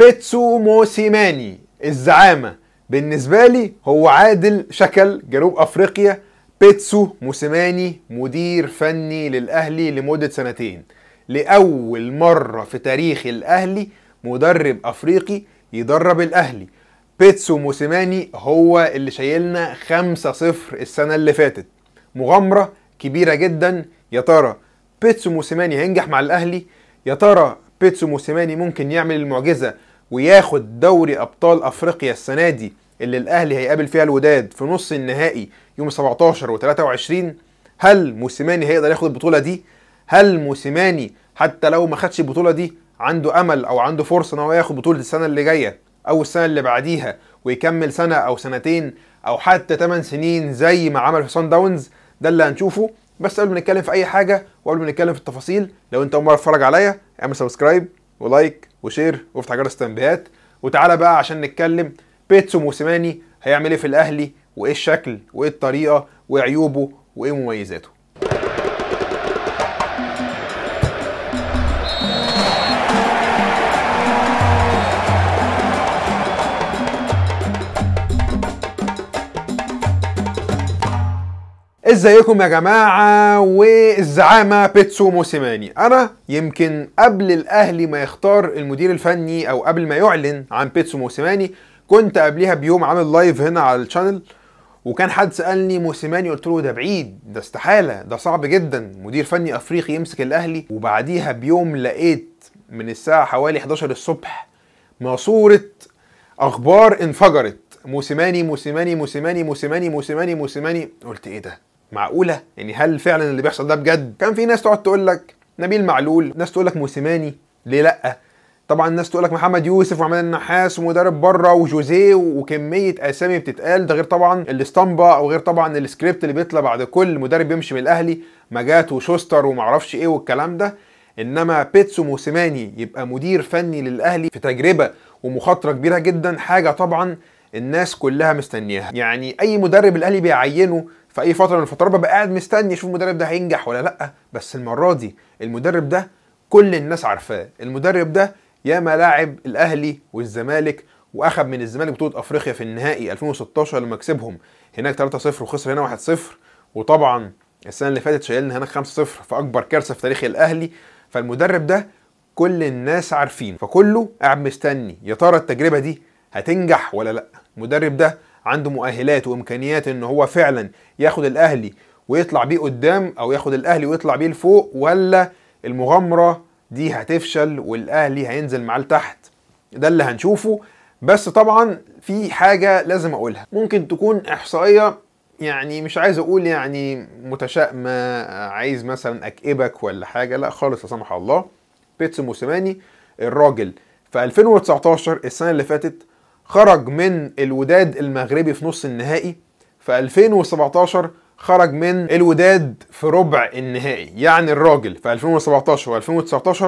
بيتسو موسيماني الزعامة بالنسبة لي هو عادل شكل جنوب أفريقيا بيتسو موسيماني مدير فني للأهلي لمدة سنتين لأول مرة في تاريخ الأهلي مدرب أفريقي يدرب الأهلي بيتسو موسيماني هو اللي شايلنا 5-0 السنة اللي فاتت مغامرة كبيرة جدا يا ترى بيتسو موسيماني هينجح مع الأهلي يا ترى بيتسو موسيماني ممكن يعمل المعجزة وياخد دوري ابطال افريقيا السنه دي اللي الاهلي هيقابل فيها الوداد في نص النهائي يوم 17 و23 هل موسيماني هيقدر ياخد البطوله دي هل موسيماني حتى لو ما خدش البطوله دي عنده امل او عنده فرصه ان هو ياخد بطوله السنه اللي جايه او السنه اللي بعديها ويكمل سنه او سنتين او حتى 8 سنين زي ما عمل في سان داونز ده اللي هنشوفه بس قبل ما نتكلم في اي حاجه وقبل ما نتكلم في التفاصيل لو انت اول مره تتفرج عليا اعمل سبسكرايب ولايك وشير وافتح جرس التنبيهات وتعالى بقى عشان نتكلم بيتسو موسيماني هيعمل ايه في الاهلي وايه الشكل وايه الطريقه وايه عيوبه وايه مميزاته ازيكم يا جماعه والزعامه بيتسو موسيماني انا يمكن قبل الاهلي ما يختار المدير الفني او قبل ما يعلن عن بيتسو موسيماني كنت قبليها بيوم عامل لايف هنا على الشانل وكان حد سالني موسيماني قلت له ده بعيد ده استحاله ده صعب جدا مدير فني افريقي يمسك الاهلي وبعديها بيوم لقيت من الساعه حوالي 11 الصبح ماسوره اخبار انفجرت موسيماني موسيماني موسيماني موسيماني موسيماني موسيماني قلت ايه ده معقوله يعني هل فعلا اللي بيحصل ده بجد كان في ناس تقعد تقول لك نبيل معلول ناس تقول لك موسيماني ليه لا طبعا الناس تقول لك محمد يوسف وعماد النحاس ومدرب بره وجوزيه وكميه اسامي بتتقال ده غير طبعا الاسطمبه او غير طبعا السكريبت اللي بيطلع بعد كل مدرب بيمشي من الاهلي ماجات وشوستر ومعرفش ايه والكلام ده انما بيتسو موسيماني يبقى مدير فني للاهلي في تجربه ومخاطره كبيره جدا حاجه طبعا الناس كلها مستنياها يعني اي مدرب الاهلي بيعينه في اي فتره من الفترات ببقى قاعد مستني اشوف المدرب ده هينجح ولا لا بس المره دي المدرب ده كل الناس عارفاه المدرب ده ياما لاعب الاهلي والزمالك واخد من الزمالك بطوله افريقيا في النهائي 2016 لما كسبهم هناك 3-0 وخسر هنا 1-0 وطبعا السنه اللي فاتت شايلنا هناك 5-0 في اكبر كارثه في تاريخ الاهلي فالمدرب ده كل الناس عارفين فكله قاعد مستني يا ترى التجربه دي هتنجح ولا لا المدرب ده عنده مؤهلات وامكانيات ان هو فعلا ياخد الاهلي ويطلع بيه قدام او ياخد الاهلي ويطلع بيه لفوق ولا المغامره دي هتفشل والاهلي هينزل معاه لتحت ده اللي هنشوفه بس طبعا في حاجه لازم اقولها ممكن تكون احصائيه يعني مش عايز اقول يعني متشائمه عايز مثلا اكئبك ولا حاجه لا خالص لا سمح الله بيتسو موسيماني الراجل في 2019 السنه اللي فاتت خرج من الوداد المغربي في نص النهائي في 2017 خرج من الوداد في ربع النهائي يعني الراجل في 2017 و2019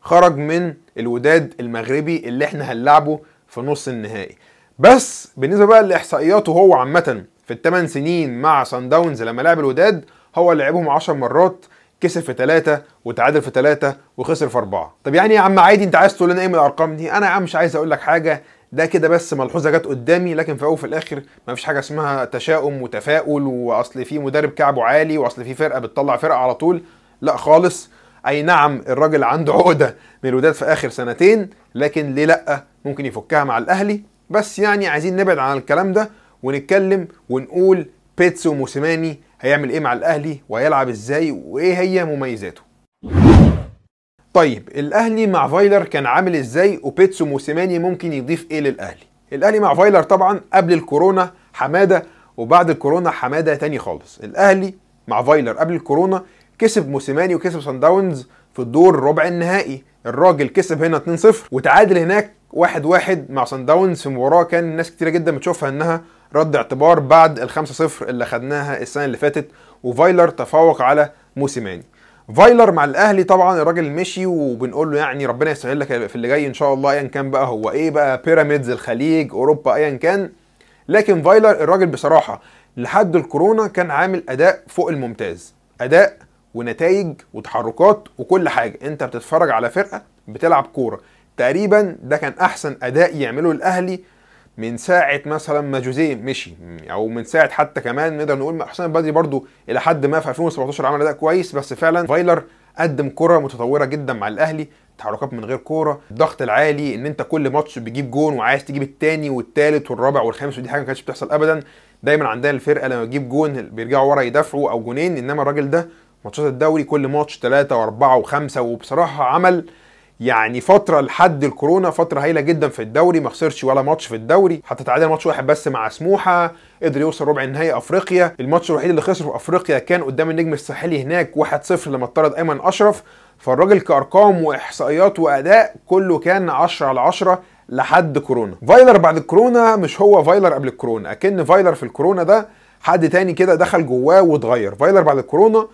خرج من الوداد المغربي اللي احنا هنلعبه في نص النهائي بس بالنسبه بقى لاحصائياته هو عامه في الثمان سنين مع سان داونز لما لعب الوداد هو لعبهم 10 مرات كسب في ثلاثة وتعادل في ثلاثة وخسر في أربعة طب يعني يا عم عادي أنت عايز تقول لنا إيه من الأرقام دي أنا يا عم مش عايز أقول لك حاجة ده كده بس ملحوظه جت قدامي لكن في الاول وفي الاخر مفيش حاجه اسمها تشاؤم وتفاؤل واصل في مدرب كعبه عالي واصل في فرقه بتطلع فرقه على طول لا خالص اي نعم الراجل عنده عقده من الوداد في اخر سنتين لكن ليه لا ممكن يفكها مع الاهلي بس يعني عايزين نبعد عن الكلام ده ونتكلم ونقول بيتسو موسيماني هيعمل ايه مع الاهلي وهيلعب ازاي وايه هي مميزاته طيب الاهلي مع فايلر كان عامل ازاي وبيتسو موسيماني ممكن يضيف ايه للاهلي الاهلي مع فايلر طبعا قبل الكورونا حماده وبعد الكورونا حماده تاني خالص الاهلي مع فايلر قبل الكورونا كسب موسيماني وكسب سان داونز في الدور ربع النهائي الراجل كسب هنا 2-0 وتعادل هناك 1-1 مع سان داونز في مباراه كان ناس كتيره جدا بتشوفها انها رد اعتبار بعد ال 5-0 اللي خدناها السنه اللي فاتت وفايلر تفوق على موسيماني فايلر مع الاهلي طبعا الراجل مشي وبنقول له يعني ربنا يسهل لك في اللي جاي ان شاء الله ايا كان بقى هو ايه بقى بيراميدز الخليج اوروبا ايا كان لكن فايلر الراجل بصراحه لحد الكورونا كان عامل اداء فوق الممتاز اداء ونتائج وتحركات وكل حاجه انت بتتفرج على فرقه بتلعب كوره تقريبا ده كان احسن اداء يعمله الاهلي من ساعه مثلا ما جوزيه مشي او من ساعه حتى كمان نقدر نقول حسام البدري برضو الى حد ما في 2017 عمل اداء كويس بس فعلا فايلر قدم كره متطوره جدا مع الاهلي تحركات من غير كوره الضغط العالي ان انت كل ماتش بتجيب جون وعايز تجيب الثاني والثالث والرابع والخامس ودي حاجه ما كانتش بتحصل ابدا دايما عندنا الفرقه لما بتجيب جون بيرجعوا ورا يدافعوا او جونين انما الراجل ده ماتشات الدوري كل ماتش ثلاثة وأربعة وخمسة وبصراحة عمل يعني فتره لحد الكورونا فتره هايله جدا في الدوري ما خسرش ولا ماتش في الدوري حتى تعادل ماتش واحد بس مع سموحه قدر يوصل ربع النهائي افريقيا الماتش الوحيد اللي خسره في افريقيا كان قدام النجم الساحلي هناك 1-0 لما اطرد ايمن اشرف فالراجل كارقام واحصائيات واداء كله كان 10 على 10 لحد كورونا فايلر بعد الكورونا مش هو فايلر قبل الكورونا اكن فايلر في الكورونا ده حد تاني كده دخل جواه واتغير فايلر بعد الكورونا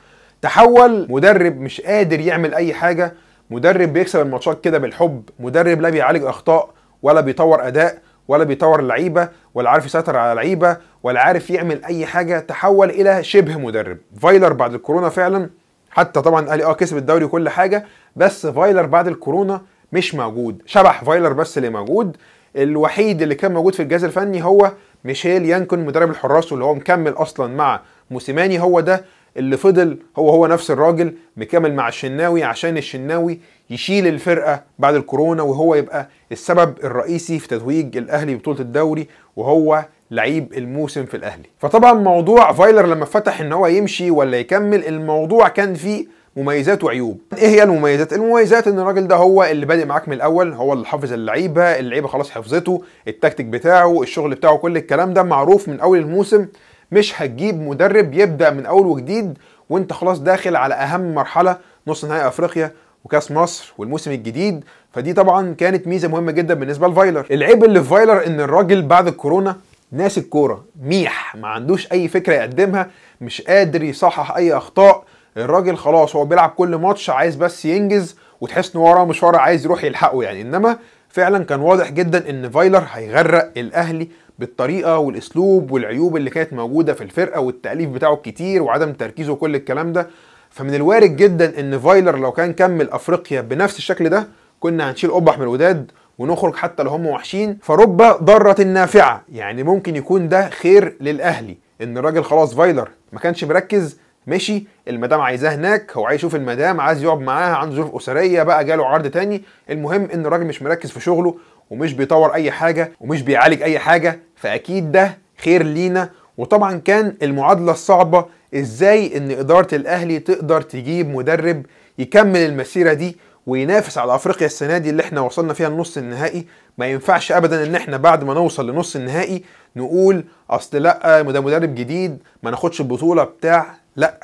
تحول مدرب مش قادر يعمل اي حاجه مدرب بيكسب الماتشات كده بالحب مدرب لا بيعالج اخطاء ولا بيطور اداء ولا بيطور اللعيبه ولا عارف يسيطر على لعيبه ولا عارف يعمل اي حاجه تحول الى شبه مدرب فايلر بعد الكورونا فعلا حتى طبعا قال اه كسب الدوري وكل حاجه بس فايلر بعد الكورونا مش موجود شبح فايلر بس اللي موجود الوحيد اللي كان موجود في الجهاز الفني هو ميشيل يانكون مدرب الحراس واللي هو مكمل اصلا مع موسيماني هو ده اللي فضل هو هو نفس الراجل مكمل مع الشناوي عشان الشناوي يشيل الفرقة بعد الكورونا وهو يبقى السبب الرئيسي في تتويج الأهلي بطولة الدوري وهو لعيب الموسم في الأهلي فطبعا موضوع فايلر لما فتح ان هو يمشي ولا يكمل الموضوع كان فيه مميزات وعيوب ايه هي المميزات المميزات ان الراجل ده هو اللي بادئ معاك من الاول هو اللي حافظ اللعيبه اللعيبه خلاص حفظته التكتيك بتاعه الشغل بتاعه كل الكلام ده معروف من اول الموسم مش هتجيب مدرب يبدا من اول وجديد وانت خلاص داخل على اهم مرحله نص نهائي افريقيا وكاس مصر والموسم الجديد فدي طبعا كانت ميزه مهمه جدا بالنسبه لفايلر العيب اللي في فايلر ان الراجل بعد الكورونا ناس الكوره ميح ما عندوش اي فكره يقدمها مش قادر يصحح اي اخطاء الراجل خلاص هو بيلعب كل ماتش عايز بس ينجز وتحس ان وراه مشوار عايز يروح يلحقه يعني انما فعلا كان واضح جدا ان فايلر هيغرق الاهلي بالطريقه والاسلوب والعيوب اللي كانت موجوده في الفرقه والتاليف بتاعه الكتير وعدم تركيزه وكل الكلام ده فمن الوارد جدا ان فايلر لو كان كمل افريقيا بنفس الشكل ده كنا هنشيل قبح من الوداد ونخرج حتى لو هم وحشين فرب ضارة نافعة يعني ممكن يكون ده خير للأهلي إن الراجل خلاص فايلر ما كانش مركز مشي المدام عايزاه هناك هو عايز يشوف المدام عايز يقعد معاها عنده ظروف اسريه بقى جاله عرض تاني المهم ان الراجل مش مركز في شغله ومش بيطور اي حاجه ومش بيعالج اي حاجه فاكيد ده خير لينا وطبعا كان المعادله الصعبه ازاي ان اداره الاهلي تقدر تجيب مدرب يكمل المسيره دي وينافس على افريقيا السنه دي اللي احنا وصلنا فيها النص النهائي ما ينفعش ابدا ان احنا بعد ما نوصل لنص النهائي نقول اصل لا ده مدرب جديد ما ناخدش البطوله بتاع لا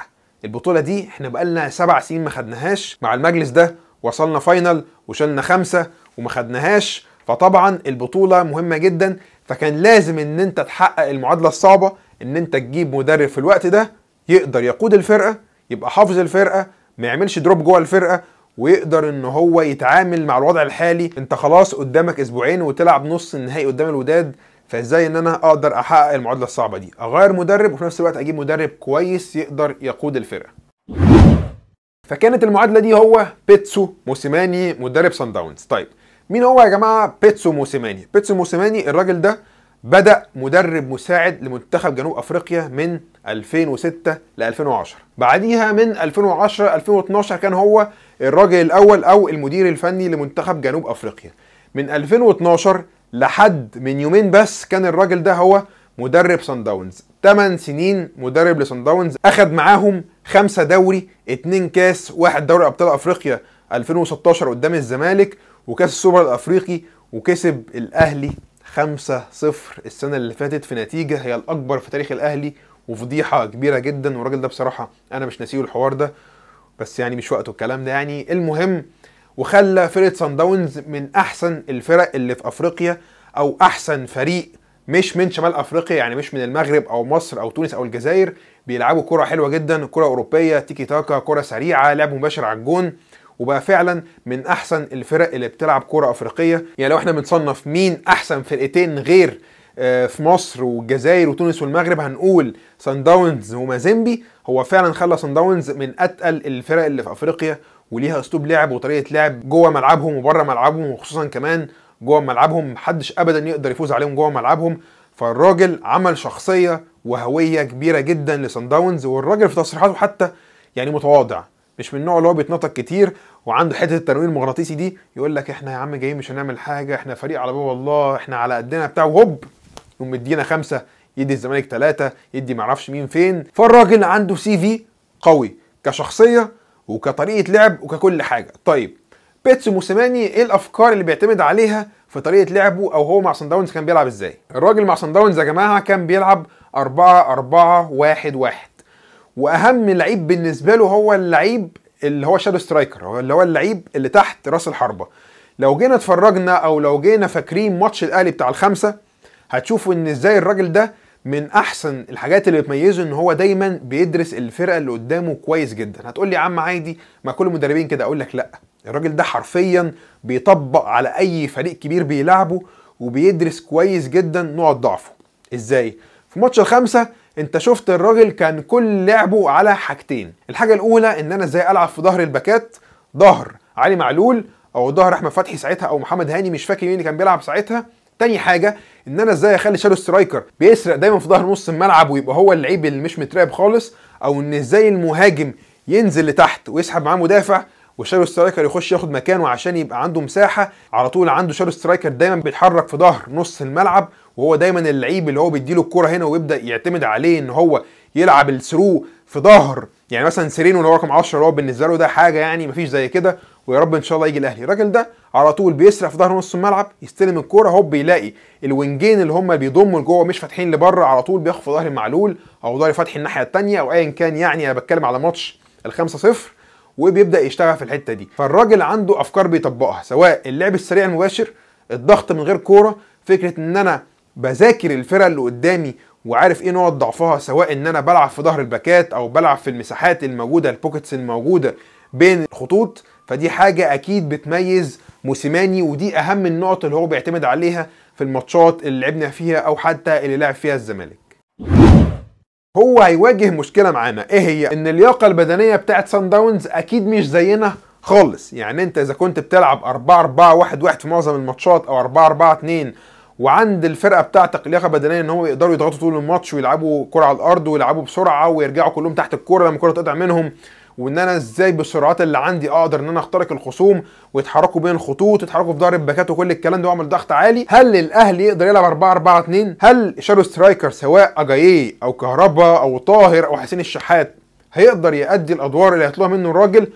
البطوله دي احنا بقالنا سبع سنين ما خدناهاش مع المجلس ده وصلنا فاينل وشلنا خمسه وما خدناهاش فطبعا البطوله مهمه جدا فكان لازم ان انت تحقق المعادله الصعبه ان انت تجيب مدرب في الوقت ده يقدر يقود الفرقه يبقى حافظ الفرقه ما يعملش دروب جوه الفرقه ويقدر ان هو يتعامل مع الوضع الحالي انت خلاص قدامك اسبوعين وتلعب نص النهائي قدام الوداد فازاي ان انا اقدر احقق المعادله الصعبه دي اغير مدرب وفي نفس الوقت اجيب مدرب كويس يقدر يقود الفرقه فكانت المعادله دي هو بيتسو موسيماني مدرب سان داونز طيب مين هو يا جماعه بيتسو موسيماني بيتسو موسيماني الراجل ده بدا مدرب مساعد لمنتخب جنوب افريقيا من 2006 ل 2010 بعديها من 2010 2012 كان هو الراجل الاول او المدير الفني لمنتخب جنوب افريقيا من 2012 لحد من يومين بس كان الراجل ده هو مدرب سان داونز 8 سنين مدرب لسان داونز اخد معاهم خمسة دوري اتنين كاس واحد دوري ابطال افريقيا 2016 قدام الزمالك وكاس السوبر الافريقي وكسب الاهلي 5-0 السنة اللي فاتت في نتيجة هي الأكبر في تاريخ الأهلي وفضيحة كبيرة جدا والراجل ده بصراحة أنا مش ناسيه الحوار ده بس يعني مش وقته الكلام ده يعني المهم وخلى فرقه سان داونز من احسن الفرق اللي في افريقيا او احسن فريق مش من شمال افريقيا يعني مش من المغرب او مصر او تونس او الجزائر بيلعبوا كره حلوه جدا كره اوروبيه تيكي تاكا كره سريعه لعب مباشر على الجون وبقى فعلا من احسن الفرق اللي بتلعب كره افريقيه يعني لو احنا بنصنف مين احسن فرقتين غير آه، في مصر والجزائر وتونس والمغرب هنقول سان داونز ومازيمبي هو فعلا خلى سان داونز من اتقل الفرق اللي في افريقيا وليها اسلوب لعب وطريقه لعب جوه ملعبهم وبره ملعبهم وخصوصا كمان جوه ملعبهم محدش ابدا يقدر يفوز عليهم جوه ملعبهم فالراجل عمل شخصيه وهويه كبيره جدا لسان داونز والراجل في تصريحاته حتى يعني متواضع مش من النوع اللي هو بيتنطط كتير وعنده حته التنويم المغناطيسي دي يقول لك احنا يا عم جايين مش هنعمل حاجه احنا فريق على باب الله احنا على قدنا بتاع وهوب يقوم مدينا خمسه يدي الزمالك ثلاثه يدي معرفش مين فين فالراجل عنده سي في قوي كشخصيه وكطريقه لعب وككل حاجه طيب بيتسو موسيماني ايه الافكار اللي بيعتمد عليها في طريقه لعبه او هو مع سان داونز كان بيلعب ازاي الراجل مع سان داونز يا جماعه كان بيلعب 4 4 1 1 واهم لعيب بالنسبه له هو اللعيب اللي هو شادو سترايكر اللي هو اللعيب اللي تحت راس الحربه لو جينا اتفرجنا او لو جينا فاكرين ماتش الاهلي بتاع الخمسه هتشوفوا ان ازاي الراجل ده من احسن الحاجات اللي بتميزه ان هو دايما بيدرس الفرقه اللي قدامه كويس جدا هتقول لي يا عم عادي ما كل المدربين كده اقول لك لا الراجل ده حرفيا بيطبق على اي فريق كبير بيلعبه وبيدرس كويس جدا نقط ضعفه ازاي في ماتش الخمسه انت شفت الراجل كان كل لعبه على حاجتين الحاجه الاولى ان انا ازاي العب في ظهر الباكات ظهر علي معلول او ظهر احمد فتحي ساعتها او محمد هاني مش فاكر مين اللي كان بيلعب ساعتها تاني حاجه ان انا ازاي اخلي شادو سترايكر بيسرق دايما في ظهر نص الملعب ويبقى هو اللعيب اللي مش متراقب خالص او ان ازاي المهاجم ينزل لتحت ويسحب معاه مدافع وشادو سترايكر يخش ياخد مكانه عشان يبقى عنده مساحه على طول عنده شادو سترايكر دايما بيتحرك في ظهر نص الملعب وهو دايما اللعيب اللي هو بيديله الكرة هنا ويبدا يعتمد عليه ان هو يلعب الثرو في ظهر يعني مثلا سيرينو اللي هو رقم 10 اللي هو بالنسبه له ده حاجه يعني مفيش زي كده ويا رب ان شاء الله يجي الاهلي الراجل ده على طول بيسرع في ظهر نص الملعب يستلم الكوره هوب يلاقي الوينجين اللي هم بيضموا لجوه مش فاتحين لبره على طول بياخد في ظهر معلول او ظهر فتحي الناحيه الثانيه او ايا كان يعني انا بتكلم على ماتش ال 5 0 وبيبدا يشتغل في الحته دي فالراجل عنده افكار بيطبقها سواء اللعب السريع المباشر الضغط من غير كوره فكره ان انا بذاكر الفرقه اللي قدامي وعارف ايه نقط ضعفها سواء ان انا بلعب في ظهر الباكات او بلعب في المساحات الموجوده البوكيتس الموجوده بين الخطوط فدي حاجه اكيد بتميز موسيماني ودي اهم النقط اللي هو بيعتمد عليها في الماتشات اللي لعبنا فيها او حتى اللي لعب فيها الزمالك هو هيواجه مشكله معانا ايه هي ان اللياقه البدنيه بتاعت سان داونز اكيد مش زينا خالص يعني انت اذا كنت بتلعب 4 4 1 1 في معظم الماتشات او 4 4 2 وعند الفرقه بتاعتك لياقه بدنيه ان هم يقدروا يضغطوا طول الماتش ويلعبوا كره على الارض ويلعبوا بسرعه ويرجعوا كلهم تحت الكوره لما الكوره تقطع منهم وان انا ازاي بالسرعات اللي عندي اقدر ان انا اخترق الخصوم ويتحركوا بين الخطوط يتحركوا في ظهر الباكات وكل الكلام ده واعمل ضغط عالي هل الاهلي يقدر يلعب 4 4 2 هل شادو سترايكر سواء اجاييه او كهربا او طاهر او حسين الشحات هيقدر يأدي الادوار اللي هيطلبها منه الراجل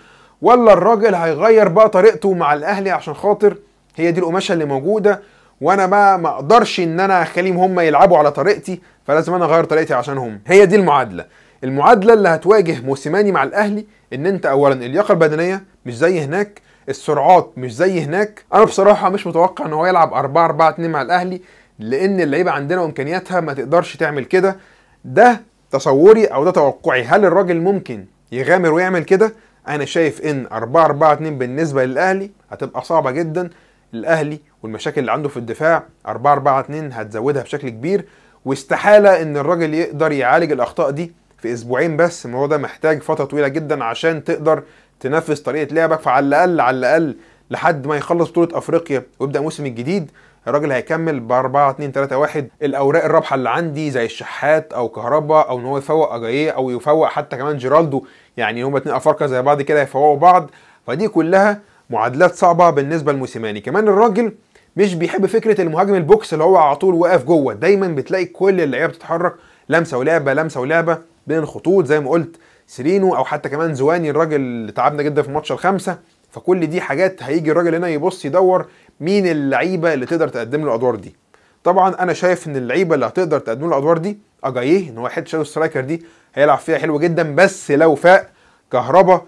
ولا الراجل هيغير بقى طريقته مع الاهلي عشان خاطر هي دي القماشه اللي موجوده وانا بقى ما اقدرش ان انا اخليهم هم يلعبوا على طريقتي فلازم انا اغير طريقتي عشانهم هي دي المعادله المعادله اللي هتواجه موسيماني مع الاهلي ان انت اولا اللياقه البدنيه مش زي هناك السرعات مش زي هناك انا بصراحه مش متوقع ان هو يلعب 4 4 2 مع الاهلي لان اللعيبه عندنا وإمكانياتها ما تقدرش تعمل كده ده تصوري او ده توقعي هل الراجل ممكن يغامر ويعمل كده انا شايف ان 4 4 2 بالنسبه للاهلي هتبقى صعبه جدا الاهلي والمشاكل اللي عنده في الدفاع 4 4 2 هتزودها بشكل كبير واستحاله ان الراجل يقدر يعالج الاخطاء دي في اسبوعين بس الموضوع ده محتاج فتره طويله جدا عشان تقدر تنفذ طريقه لعبك فعلى الاقل على الاقل لحد ما يخلص بطوله افريقيا ويبدا الموسم الجديد الراجل هيكمل ب 4 2 3 1 الاوراق الرابحه اللي عندي زي الشحات او كهربا او ان هو يفوق اجاييه او يفوق حتى كمان جيرالدو يعني هما اتنين افارقه زي بعض كده يفوقوا بعض فدي كلها معادلات صعبه بالنسبه لموسيماني كمان الراجل مش بيحب فكره المهاجم البوكس اللي هو على طول واقف جوه دايما بتلاقي كل اللعيبه بتتحرك لمسه ولعبه لمسه ولعبه بين الخطوط زي ما قلت سيرينو او حتى كمان زواني الراجل اللي تعبنا جدا في الماتش الخمسه فكل دي حاجات هيجي الراجل هنا يبص يدور مين اللعيبه اللي تقدر تقدم له الادوار دي طبعا انا شايف ان اللعيبه اللي هتقدر تقدم له الادوار دي اجاييه ان هو حته شادو سترايكر دي هيلعب فيها حلو جدا بس لو فاق كهربا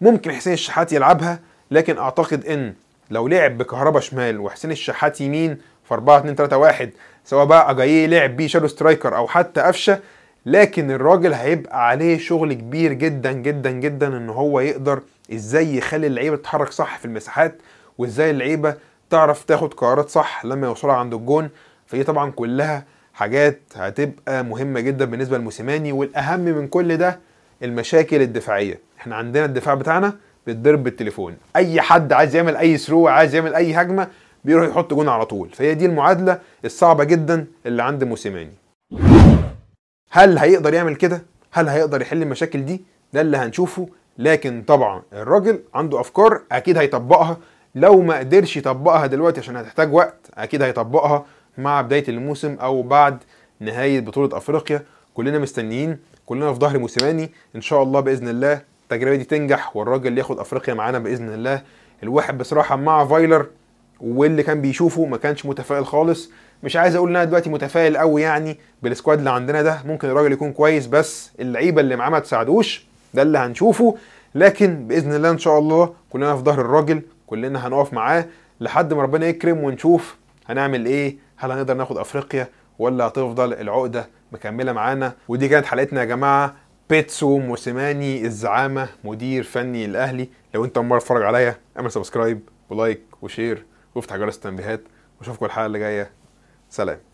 ممكن حسين الشحات يلعبها لكن اعتقد ان لو لعب بكهربا شمال وحسين الشحات يمين في 4 2 3 1 سواء بقى اجاييه لعب بيه شادو سترايكر او حتى قفشه لكن الراجل هيبقى عليه شغل كبير جدا جدا جدا ان هو يقدر ازاي يخلي اللعيبه تتحرك صح في المساحات وازاي اللعيبه تعرف تاخد قرارات صح لما يوصلها عند الجون فدي طبعا كلها حاجات هتبقى مهمه جدا بالنسبه لموسيماني والاهم من كل ده المشاكل الدفاعيه احنا عندنا الدفاع بتاعنا بيتضرب بالتليفون اي حد عايز يعمل اي ثرو عايز يعمل اي هجمه بيروح يحط جون على طول فهي دي المعادله الصعبه جدا اللي عند موسيماني هل هيقدر يعمل كده؟ هل هيقدر يحل المشاكل دي؟ ده اللي هنشوفه لكن طبعا الراجل عنده افكار اكيد هيطبقها لو ما قدرش يطبقها دلوقتي عشان هتحتاج وقت اكيد هيطبقها مع بدايه الموسم او بعد نهايه بطوله افريقيا كلنا مستنيين كلنا في ظهر موسيماني ان شاء الله باذن الله التجربه دي تنجح والراجل ياخد افريقيا معانا باذن الله الواحد بصراحه مع فايلر واللي كان بيشوفه ما كانش متفائل خالص مش عايز اقول ان انا دلوقتي متفائل قوي يعني بالسكواد اللي عندنا ده ممكن الراجل يكون كويس بس اللعيبه اللي معاه ما تساعدوش ده اللي هنشوفه لكن باذن الله ان شاء الله كلنا في ظهر الراجل كلنا هنقف معاه لحد ما ربنا يكرم ونشوف هنعمل ايه هل هنقدر ناخد افريقيا ولا هتفضل العقده مكمله معانا ودي كانت حلقتنا يا جماعه بيتسو موسيماني الزعامه مدير فني الاهلي لو انت مره اتفرج عليا اعمل سبسكرايب ولايك وشير وافتح جرس التنبيهات واشوفكم الحلقه اللي جايه سلام